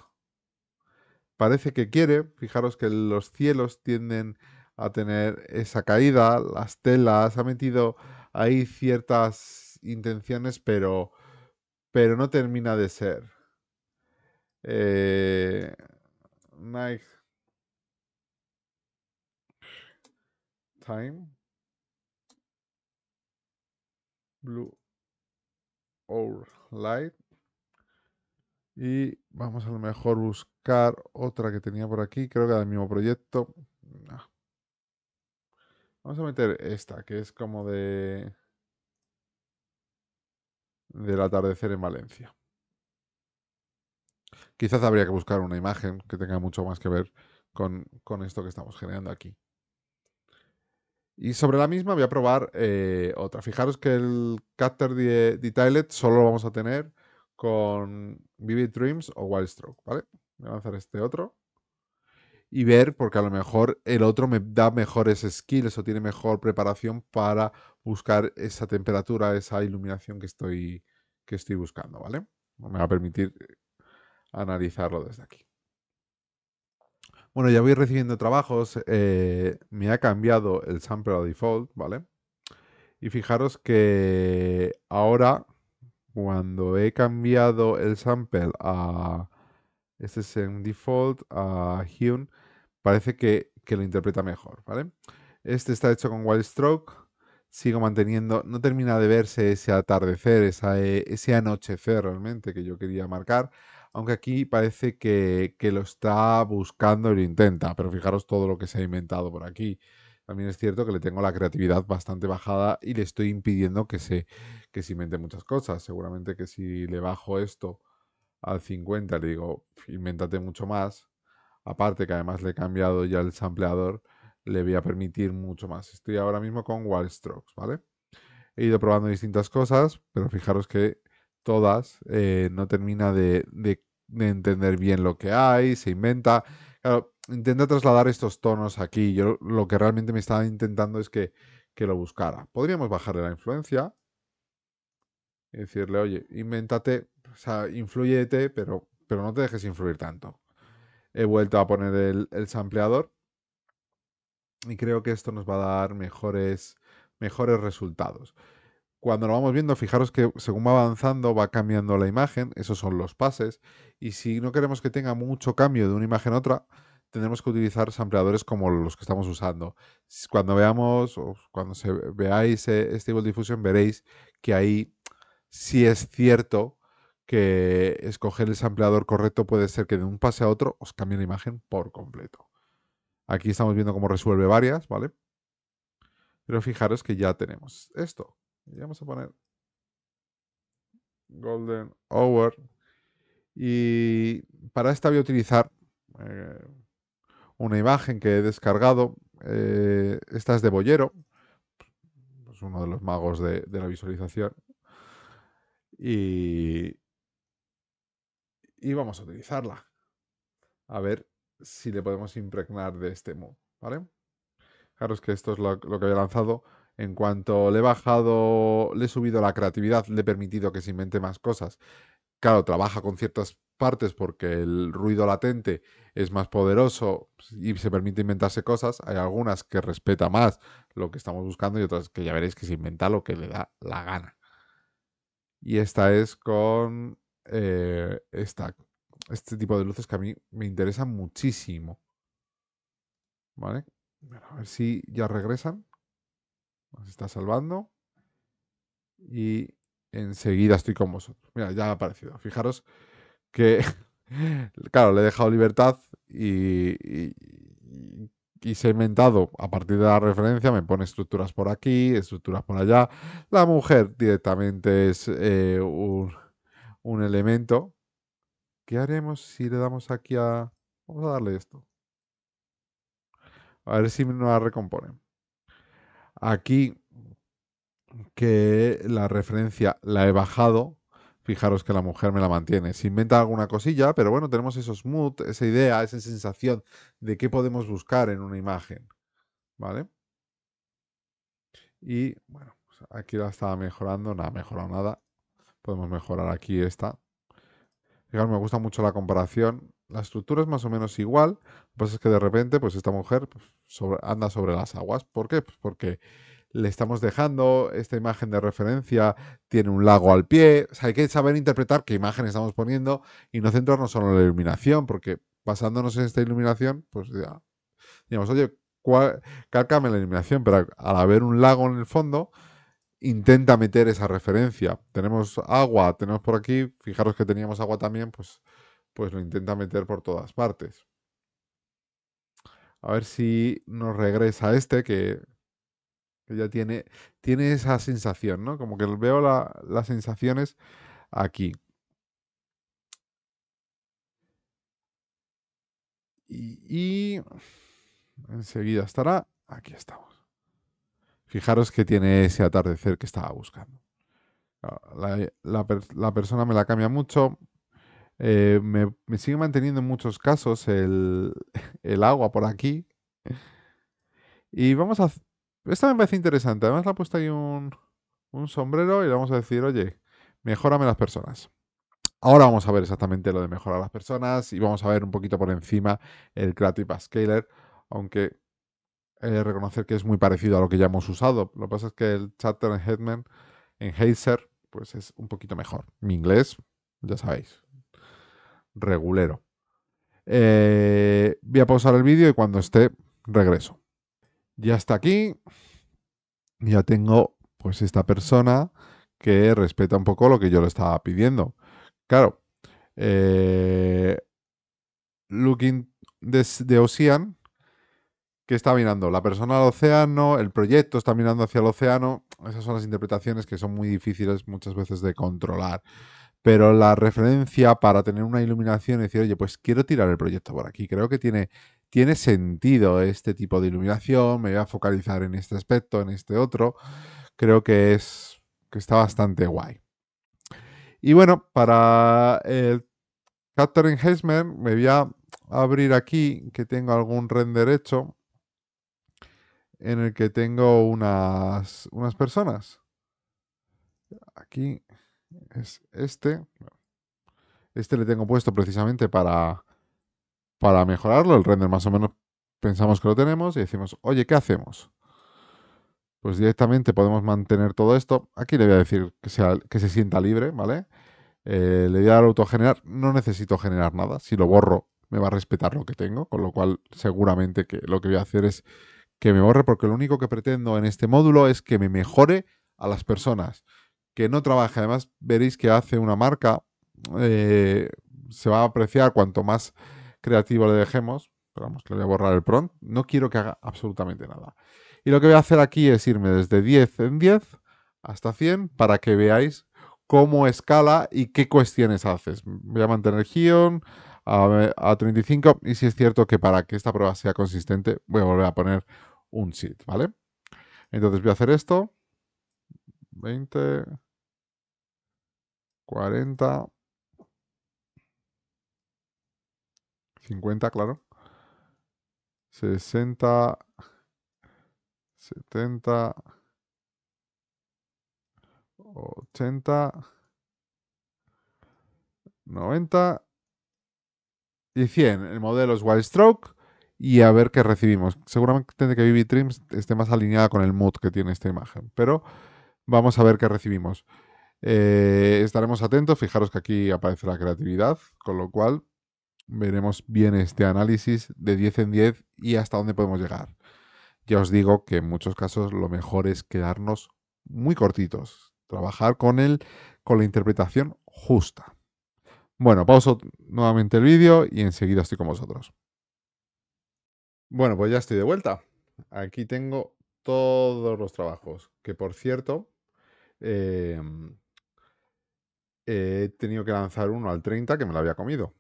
Parece que quiere. Fijaros que los cielos tienden a tener esa caída, las telas, ha metido ahí ciertas intenciones, pero, pero no termina de ser. Eh, Time. Blue or Light. Y vamos a lo mejor buscar otra que tenía por aquí, creo que del mismo proyecto. Vamos a meter esta, que es como de... del atardecer en Valencia. Quizás habría que buscar una imagen que tenga mucho más que ver con, esto que estamos generando aquí. Y sobre la misma voy a probar eh, otra. Fijaros que el Cutter de, solo lo vamos a tener con Vivid Dreams o Wildstroke, ¿vale? Voy a lanzar este otro y ver, porque a lo mejor el otro me da mejores skills o tiene mejor preparación para buscar esa temperatura, esa iluminación que estoy, que estoy buscando, ¿vale? Me va a permitir eh, analizarlo desde aquí. Bueno, ya voy recibiendo trabajos, eh, me ha cambiado el sample a default, ¿vale? Y fijaros que ahora, cuando he cambiado el sample a... Este es en default a Hune parece que, lo interpreta mejor, ¿vale? Este está hecho con Wild Stroke, sigo manteniendo, no termina de verse ese atardecer, esa, eh, ese anochecer realmente que yo quería marcar, aunque aquí parece que, que, lo está buscando y lo intenta, pero fijaros todo lo que se ha inventado por aquí. También es cierto que le tengo la creatividad bastante bajada y le estoy impidiendo que se, que se invente muchas cosas. Seguramente que si le bajo esto al 50, le digo, invéntate mucho más, aparte que además le he cambiado ya el sampleador, le voy a permitir mucho más. Estoy ahora mismo con Wild Strokes, ¿vale? He ido probando distintas cosas, pero fijaros que todas eh, no termina de, entender bien lo que hay, se inventa. Claro, intenta trasladar estos tonos aquí. Yo lo que realmente me estaba intentando es que, lo buscara. Podríamos bajarle la influencia y decirle, oye, invéntate, o sea, influyete, pero, pero no te dejes influir tanto he vuelto a poner el, sampleador y creo que esto nos va a dar mejores, mejores resultados. Cuando lo vamos viendo, fijaros que según va avanzando va cambiando la imagen, esos son los pases, y si no queremos que tenga mucho cambio de una imagen a otra, tenemos que utilizar sampleadores como los que estamos usando. Cuando veamos, o cuando se, veáis este eh, de Diffusion, veréis que ahí sí es cierto que escoger el sampleador correcto puede ser que de un pase a otro os cambie la imagen por completo. Aquí estamos viendo cómo resuelve varias, ¿vale? Pero fijaros que ya tenemos esto. Y vamos a poner Golden Hour. Y para esta voy a utilizar eh, una imagen que he descargado. Eh, esta es de Bollero, es uno de los magos de, de la visualización. Y, y vamos a utilizarla. A ver si le podemos impregnar de este mood, ¿vale? Fijaros que esto es lo, que había lanzado. En cuanto le he bajado, le he subido la creatividad, le he permitido que se invente más cosas. Claro, trabaja con ciertas partes porque el ruido latente es más poderoso pues, y se permite inventarse cosas. Hay algunas que respeta más lo que estamos buscando y otras que ya veréis que se inventa lo que le da la gana. Y esta es con eh, este tipo de luces que a mí me interesan muchísimo. ¿Vale? a ver si ya regresan. Nos está salvando. Y enseguida estoy con vosotros. Mira, ya ha aparecido. Fijaros que, claro, le he dejado libertad y, y, se ha inventado a partir de la referencia. Me pone estructuras por aquí, estructuras por allá. La mujer directamente es eh, un un elemento. ¿Qué haremos si le damos aquí a... Vamos a darle esto. A ver si nos la recomponen. Aquí que la referencia la he bajado. Fijaros que la mujer me la mantiene. Se inventa alguna cosilla, pero bueno, tenemos esos mood, esa idea, esa sensación de qué podemos buscar en una imagen. ¿Vale? Y bueno, pues aquí la estaba mejorando, no ha mejorado nada. Podemos mejorar aquí esta. me gusta mucho la comparación. La estructura es más o menos igual. Lo que pasa es que de repente, pues esta mujer pues, anda sobre las aguas. ¿Por qué? Pues porque le estamos dejando, esta imagen de referencia tiene un lago al pie. hay que saber interpretar qué imagen estamos poniendo y no centrarnos solo en la iluminación, porque basándonos en esta iluminación, pues ya, digamos, oye, cárcame la iluminación, pero al haber un lago en el fondo, intenta meter esa referencia. Tenemos agua, tenemos por aquí, fijaros que teníamos agua también, pues, pues lo intenta meter por todas partes. A ver si nos regresa este que, ya tiene, tiene esa sensación, ¿no? Como que veo las sensaciones aquí. y enseguida estará. Aquí estamos. Fijaros que tiene ese atardecer que estaba buscando. Ah, la, persona me la cambia mucho. Eh, me, sigue manteniendo en muchos casos el, agua por aquí. Y vamos a... Esta me parece interesante. Además le ha puesto ahí un, sombrero y le vamos a decir, oye, mejorame las personas. Ahora vamos a ver exactamente lo de mejorar las personas y vamos a ver un poquito por encima el Creative Scaler, aunque eh, reconocer que es muy parecido a lo que ya hemos usado. Lo que pasa es que el Chatter en Headman, en Heiser, pues es un poquito mejor. Mi inglés, ya sabéis, regulero. Eh, voy a pausar el vídeo y cuando esté, regreso. Ya está aquí. Ya tengo pues esta persona que respeta un poco lo que yo le estaba pidiendo. Claro. Eh, looking de Ocean que está mirando la persona al océano, el proyecto está mirando hacia el océano. Esas son las interpretaciones que son muy difíciles muchas veces de controlar. Pero la referencia para tener una iluminación es decir, oye, pues quiero tirar el proyecto por aquí. Creo que tiene, tiene sentido este tipo de iluminación. Me voy a focalizar en este aspecto, en este otro. Creo que es que está bastante guay. Y bueno, para el Hesmer me voy a abrir aquí que tengo algún render hecho en el que tengo unas, unas personas. Aquí es este. Este le tengo puesto precisamente para, para mejorarlo. El render más o menos pensamos que lo tenemos y decimos, oye, ¿qué hacemos? Pues directamente podemos mantener todo esto. Aquí le voy a decir que, sea, que se sienta libre, ¿vale? Eh, le voy a dar generar No necesito generar nada. Si lo borro, me va a respetar lo que tengo, con lo cual seguramente que lo que voy a hacer es que me borre, porque lo único que pretendo en este módulo es que me mejore a las personas, que no trabaje. Además, veréis que hace una marca, eh, se va a apreciar cuanto más creativo le dejemos. vamos, que le voy a borrar el prompt. No quiero que haga absolutamente nada. Y lo que voy a hacer aquí es irme desde 10 en 10 hasta 100 para que veáis cómo escala y qué cuestiones haces. Voy a mantener guión, a, 35 y si es cierto que para que esta prueba sea consistente voy a volver a poner un sit, ¿vale? Entonces voy a hacer esto. 20, 40, 50, claro. 60, 70, 80, 90 y 100. El modelo es Stroke y a ver qué recibimos. Seguramente que vivir trims esté más alineada con el mood que tiene esta imagen, pero vamos a ver qué recibimos. Eh, estaremos atentos, fijaros que aquí aparece la creatividad, con lo cual veremos bien este análisis de 10 en 10 y hasta dónde podemos llegar. Ya os digo que en muchos casos lo mejor es quedarnos muy cortitos, trabajar con, él con la interpretación justa. Bueno, pauso nuevamente el vídeo y enseguida estoy con vosotros. Bueno, pues ya estoy de vuelta. Aquí tengo todos los trabajos, que por cierto, em, he tenido que lanzar uno al 30 que me lo había comido.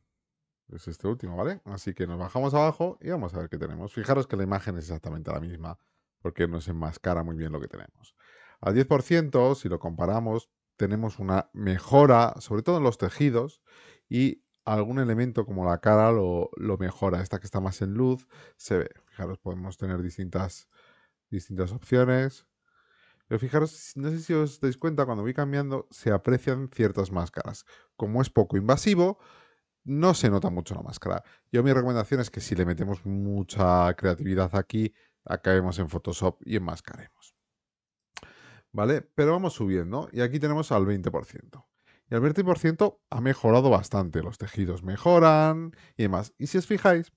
Es este último, ¿vale? Así que nos bajamos abajo y vamos a ver qué tenemos. Fijaros que la imagen es exactamente la misma, porque nos enmascara muy bien lo que tenemos. Al 10%, si lo comparamos, tenemos una mejora, sobre todo en los tejidos, y algún elemento como la cara lo, mejora. Esta que está más en luz se ve. Fijaros, podemos tener distintas, distintas opciones. Pero fijaros, no sé si os dais cuenta, cuando voy cambiando se aprecian ciertas máscaras. Como es poco invasivo, no se nota mucho la máscara. Yo mi recomendación es que si le metemos mucha creatividad aquí, acabemos en Photoshop y enmascaremos. ¿vale? Pero vamos subiendo y aquí tenemos al 20%. Y al 20% ha mejorado bastante, los tejidos mejoran y demás. Y si os fijáis,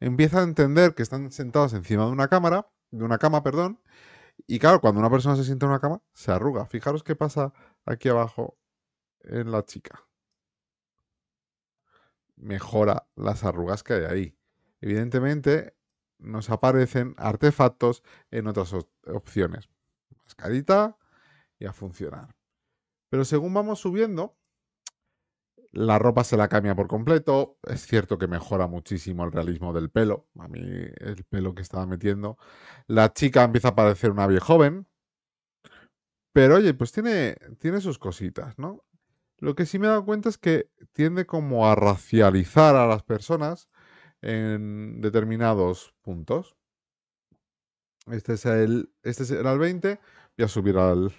empieza a entender que están sentados encima de una cámara, de una cama, perdón, y claro, cuando una persona se sienta en una cama, se arruga. Fijaros qué pasa aquí abajo en la chica. Mejora las arrugas que hay ahí. Evidentemente, nos aparecen artefactos en otras opciones mascarita y a funcionar. Pero según vamos subiendo, la ropa se la cambia por completo. Es cierto que mejora muchísimo el realismo del pelo. A mí el pelo que estaba metiendo. La chica empieza a parecer una vieja joven. Pero oye, pues tiene, tiene sus cositas, ¿no? Lo que sí me he dado cuenta es que tiende como a racializar a las personas en determinados puntos. Este es el. Este será el 20. Voy a subir al.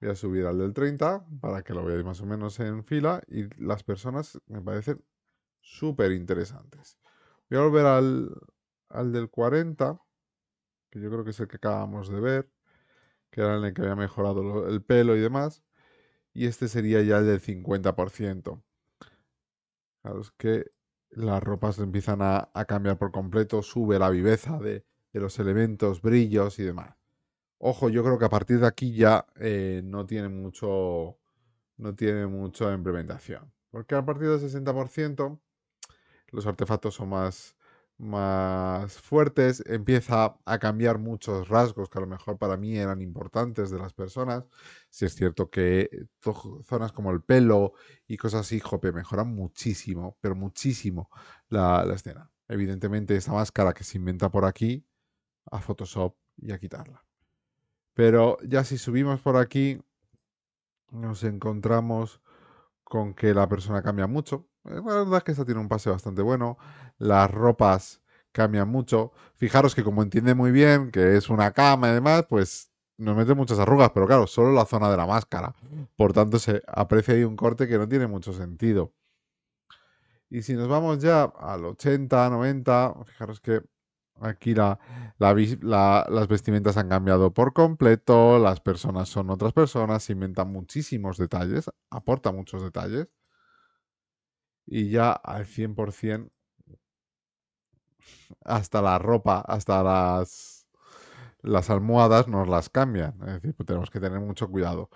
Voy a subir al del 30 para que lo veáis más o menos en fila. Y las personas me parecen súper interesantes. Voy a volver al, del 40, que yo creo que es el que acabamos de ver, que era el que había mejorado el pelo y demás. Y este sería ya el del 50%. Claro, es que las ropas empiezan a, a cambiar por completo, sube la viveza de, de los elementos, brillos y demás. Ojo, yo creo que a partir de aquí ya eh, no tiene mucho no tiene mucha implementación. Porque a partir del 60% los artefactos son más, más fuertes, empieza a cambiar muchos rasgos que a lo mejor para mí eran importantes de las personas. Si es cierto que eh, zonas como el pelo y cosas así, jope, mejoran muchísimo, pero muchísimo la, la escena. Evidentemente esta máscara que se inventa por aquí a Photoshop y a quitarla. Pero ya si subimos por aquí, nos encontramos con que la persona cambia mucho. Eh, la verdad es que esta tiene un pase bastante bueno. Las ropas cambian mucho. Fijaros que como entiende muy bien que es una cama y demás, pues nos mete muchas arrugas, pero claro, solo la zona de la máscara. Por tanto, se aprecia ahí un corte que no tiene mucho sentido. Y si nos vamos ya al 80, 90, fijaros que Aquí las vestimentas han cambiado por completo, las personas son otras personas, se inventan muchísimos detalles, aporta muchos detalles. Y ya al 100%, hasta la ropa, hasta las, las almohadas nos las cambian. Es decir, pues tenemos que tener mucho cuidado.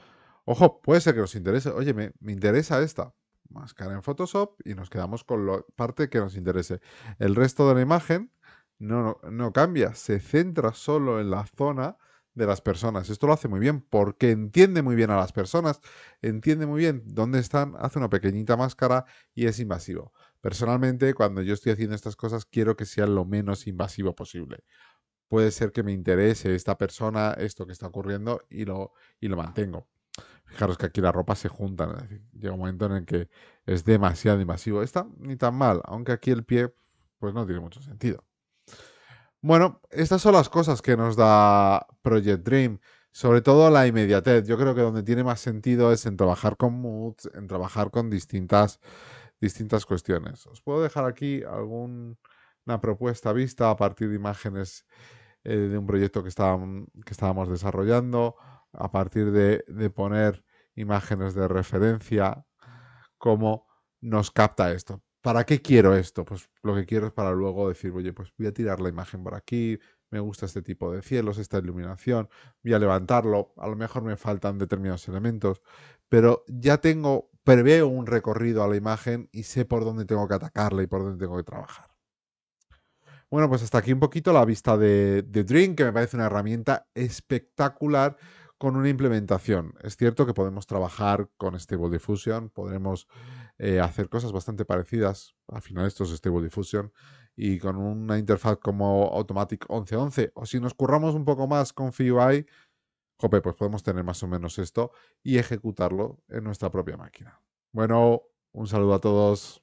Ojo, puede ser que nos interese. Oye, me, me interesa esta. Máscara en Photoshop y nos quedamos con la parte que nos interese. El resto de la imagen no, cambia, se centra solo en la zona de las personas. Esto lo hace muy bien porque entiende muy bien a las personas, entiende muy bien dónde están, hace una pequeñita máscara y es invasivo. Personalmente, cuando yo estoy haciendo estas cosas, quiero que sea lo menos invasivo posible. Puede ser que me interese esta persona, esto que está ocurriendo y lo, y lo mantengo. Fijaros que aquí la ropa se junta. llega un momento en el que es demasiado invasivo. Está ni tan mal, aunque aquí el pie pues no tiene mucho sentido. Bueno, estas son las cosas que nos da Project Dream. Sobre todo la inmediatez. Yo creo que donde tiene más sentido es en trabajar con moods, en trabajar con distintas, distintas cuestiones. Os puedo dejar aquí alguna propuesta vista a partir de imágenes eh, de un proyecto que, que estábamos desarrollando, a partir de poner imágenes de referencia, cómo nos capta esto. ¿para qué quiero esto? Pues lo que quiero es para luego decir, oye, pues voy a tirar la imagen por aquí, me gusta este tipo de cielos, esta iluminación, voy a levantarlo, a lo mejor me faltan determinados elementos, pero ya tengo, preveo un recorrido a la imagen y sé por dónde tengo que atacarla y por dónde tengo que trabajar. Bueno, pues hasta aquí un poquito la vista de, de Dream, que me parece una herramienta espectacular con una implementación. Es cierto que podemos trabajar con Stable Diffusion, podremos eh, hacer cosas bastante parecidas. Al final esto es Stable Diffusion y con una interfaz como Automatic 1111 o si nos curramos un poco más con FIUI, jope, pues podemos tener más o menos esto y ejecutarlo en nuestra propia máquina. Bueno, un saludo a todos.